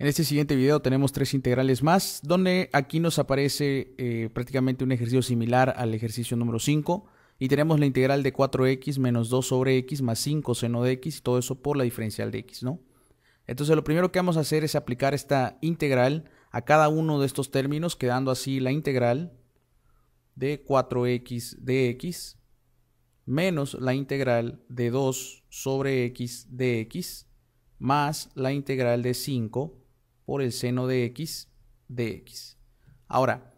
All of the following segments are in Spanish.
En este siguiente video tenemos tres integrales más, donde aquí nos aparece eh, prácticamente un ejercicio similar al ejercicio número 5 y tenemos la integral de 4x menos 2 sobre x más 5 seno de x y todo eso por la diferencial de x, ¿no? Entonces lo primero que vamos a hacer es aplicar esta integral a cada uno de estos términos, quedando así la integral de 4x de x menos la integral de 2 sobre x de x más la integral de 5 por el seno de x de x. Ahora,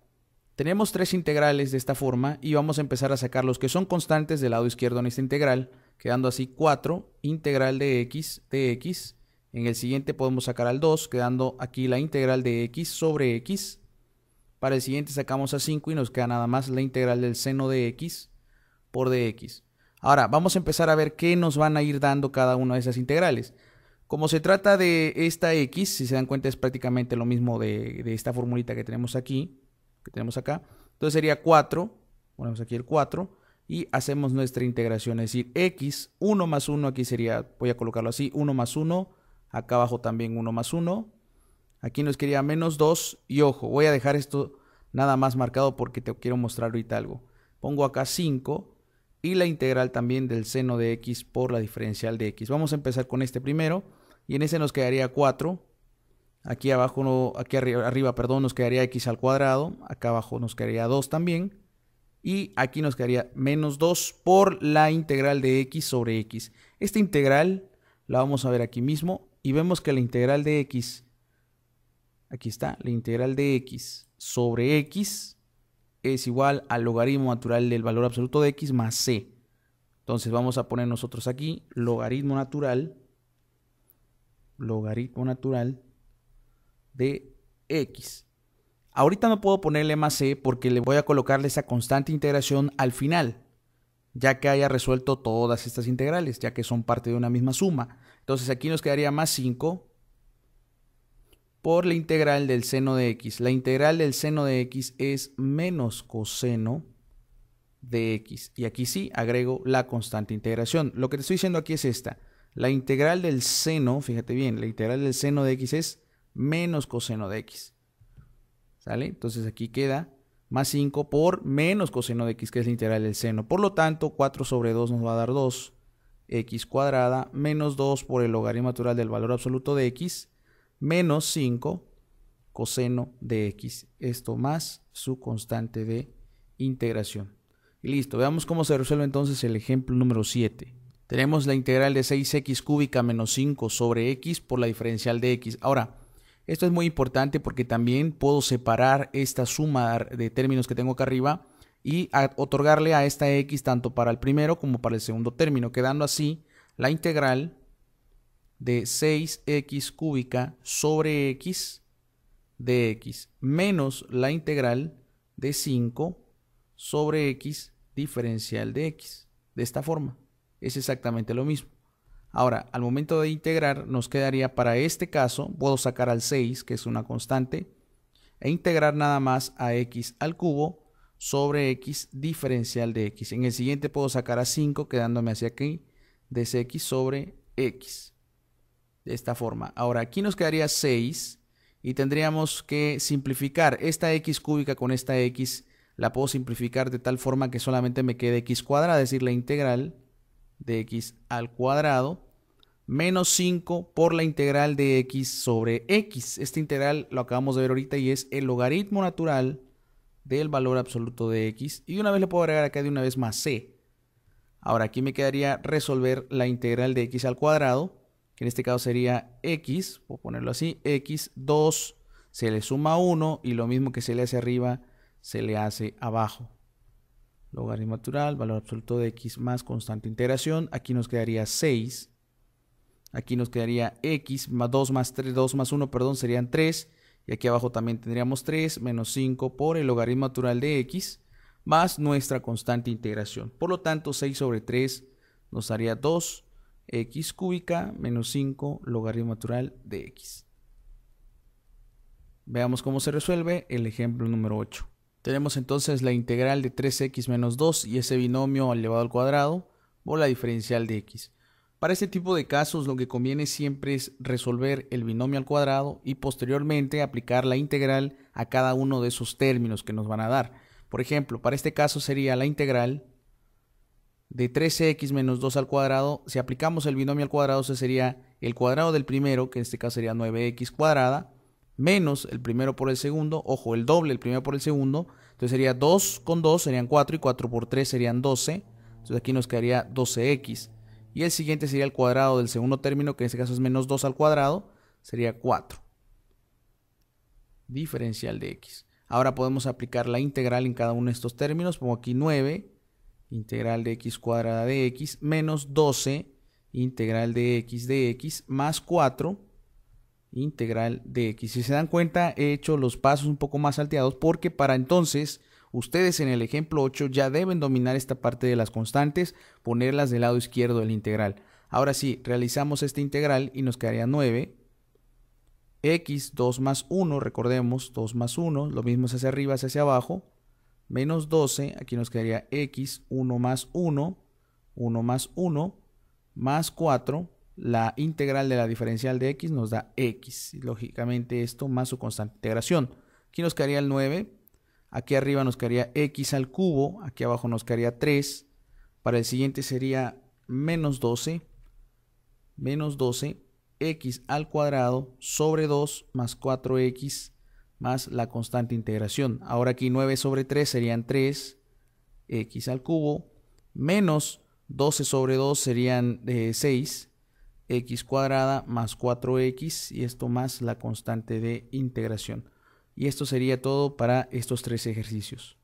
tenemos tres integrales de esta forma y vamos a empezar a sacar los que son constantes del lado izquierdo en esta integral, quedando así 4 integral de x de x. En el siguiente podemos sacar al 2, quedando aquí la integral de x sobre x. Para el siguiente sacamos a 5 y nos queda nada más la integral del seno de x por dx. Ahora, vamos a empezar a ver qué nos van a ir dando cada una de esas integrales. Como se trata de esta X, si se dan cuenta es prácticamente lo mismo de, esta formulita que tenemos aquí, que tenemos acá. Entonces sería 4, ponemos aquí el 4 y hacemos nuestra integración, es decir, X, 1 más 1, aquí sería, voy a colocarlo así, 1 más 1, acá abajo también 1 más 1, aquí nos quería menos 2 y ojo, voy a dejar esto nada más marcado porque te quiero mostrar ahorita algo. Pongo acá 5 y la integral también del seno de x por la diferencial de x. Vamos a empezar con este primero y en ese nos quedaría 4. Aquí abajo, no, aquí arriba, arriba, perdón, nos quedaría x al cuadrado. Acá abajo nos quedaría 2 también. Y aquí nos quedaría menos 2 por la integral de x sobre x. Esta integral la vamos a ver aquí mismo. Y vemos que la integral de x, aquí está, la integral de x sobre x es igual al logaritmo natural del valor absoluto de x más c. Entonces vamos a poner nosotros aquí logaritmo natural logaritmo natural de x. Ahorita no puedo ponerle más c porque le voy a colocarle esa constante integración al final, ya que haya resuelto todas estas integrales, ya que son parte de una misma suma. Entonces aquí nos quedaría más 5 por la integral del seno de x. La integral del seno de x es menos coseno de x. Y aquí sí agrego la constante integración. Lo que te estoy diciendo aquí es esta. La integral del seno, fíjate bien, la integral del seno de x es menos coseno de x. ¿Sale? Entonces aquí queda más 5 por menos coseno de x, que es la integral del seno. Por lo tanto, 4 sobre 2 nos va a dar 2. x cuadrada menos 2 por el logaritmo natural del valor absoluto de x, menos 5 coseno de x. Esto más su constante de integración. Y listo, veamos cómo se resuelve entonces el ejemplo número 7. Tenemos la integral de 6x cúbica menos 5 sobre x por la diferencial de x. Ahora, esto es muy importante porque también puedo separar esta suma de términos que tengo acá arriba y otorgarle a esta x tanto para el primero como para el segundo término, quedando así la integral de 6x cúbica sobre x de x menos la integral de 5 sobre x diferencial de x, de esta forma es exactamente lo mismo. Ahora, al momento de integrar, nos quedaría para este caso, puedo sacar al 6, que es una constante, e integrar nada más a x al cubo sobre x diferencial de x. En el siguiente puedo sacar a 5, quedándome hacia aquí, de x sobre x. De esta forma. Ahora, aquí nos quedaría 6 y tendríamos que simplificar esta x cúbica con esta x. La puedo simplificar de tal forma que solamente me quede x cuadrada, es decir, la integral de x al cuadrado menos 5 por la integral de x sobre x. Esta integral lo acabamos de ver ahorita y es el logaritmo natural del valor absoluto de x. Y una vez le puedo agregar acá de una vez más c. Ahora aquí me quedaría resolver la integral de x al cuadrado, que en este caso sería x, a ponerlo así, x 2 se le suma 1 y lo mismo que se le hace arriba se le hace abajo logaritmo natural, valor absoluto de x más constante integración. Aquí nos quedaría 6. Aquí nos quedaría x más 2 más 3, 2 más 1, perdón, serían 3. Y aquí abajo también tendríamos 3 menos 5 por el logaritmo natural de x más nuestra constante integración. Por lo tanto, 6 sobre 3 nos daría 2x cúbica menos 5 logaritmo natural de x. Veamos cómo se resuelve el ejemplo número 8. Tenemos entonces la integral de 3x menos 2 y ese binomio elevado al cuadrado o la diferencial de x. Para este tipo de casos lo que conviene siempre es resolver el binomio al cuadrado y posteriormente aplicar la integral a cada uno de esos términos que nos van a dar. Por ejemplo, para este caso sería la integral de 3x menos 2 al cuadrado. Si aplicamos el binomio al cuadrado, ese sería el cuadrado del primero, que en este caso sería 9x cuadrada, menos el primero por el segundo, ojo, el doble el primero por el segundo, entonces sería 2 con 2 serían 4 y 4 por 3 serían 12, entonces aquí nos quedaría 12x. Y el siguiente sería el cuadrado del segundo término, que en este caso es menos 2 al cuadrado, sería 4. Diferencial de x. Ahora podemos aplicar la integral en cada uno de estos términos, pongo aquí 9, integral de x cuadrada de x, menos 12, integral de x de x, más 4, integral de x. Si se dan cuenta, he hecho los pasos un poco más salteados porque para entonces ustedes en el ejemplo 8 ya deben dominar esta parte de las constantes, ponerlas del lado izquierdo del integral. Ahora sí, realizamos esta integral y nos quedaría 9. x 2 más 1, recordemos, 2 más 1, lo mismo es hacia arriba, hacia abajo, menos 12, aquí nos quedaría x 1 más 1, 1 más 1, más 4, la integral de la diferencial de x nos da x. lógicamente esto más su constante de integración. Aquí nos quedaría el 9. Aquí arriba nos quedaría x al cubo. Aquí abajo nos quedaría 3. Para el siguiente sería menos 12. Menos 12. x al cuadrado sobre 2 más 4x más la constante de integración. Ahora aquí 9 sobre 3 serían 3. x al cubo. Menos 12 sobre 2 serían 6 eh, x cuadrada más 4x y esto más la constante de integración. Y esto sería todo para estos tres ejercicios.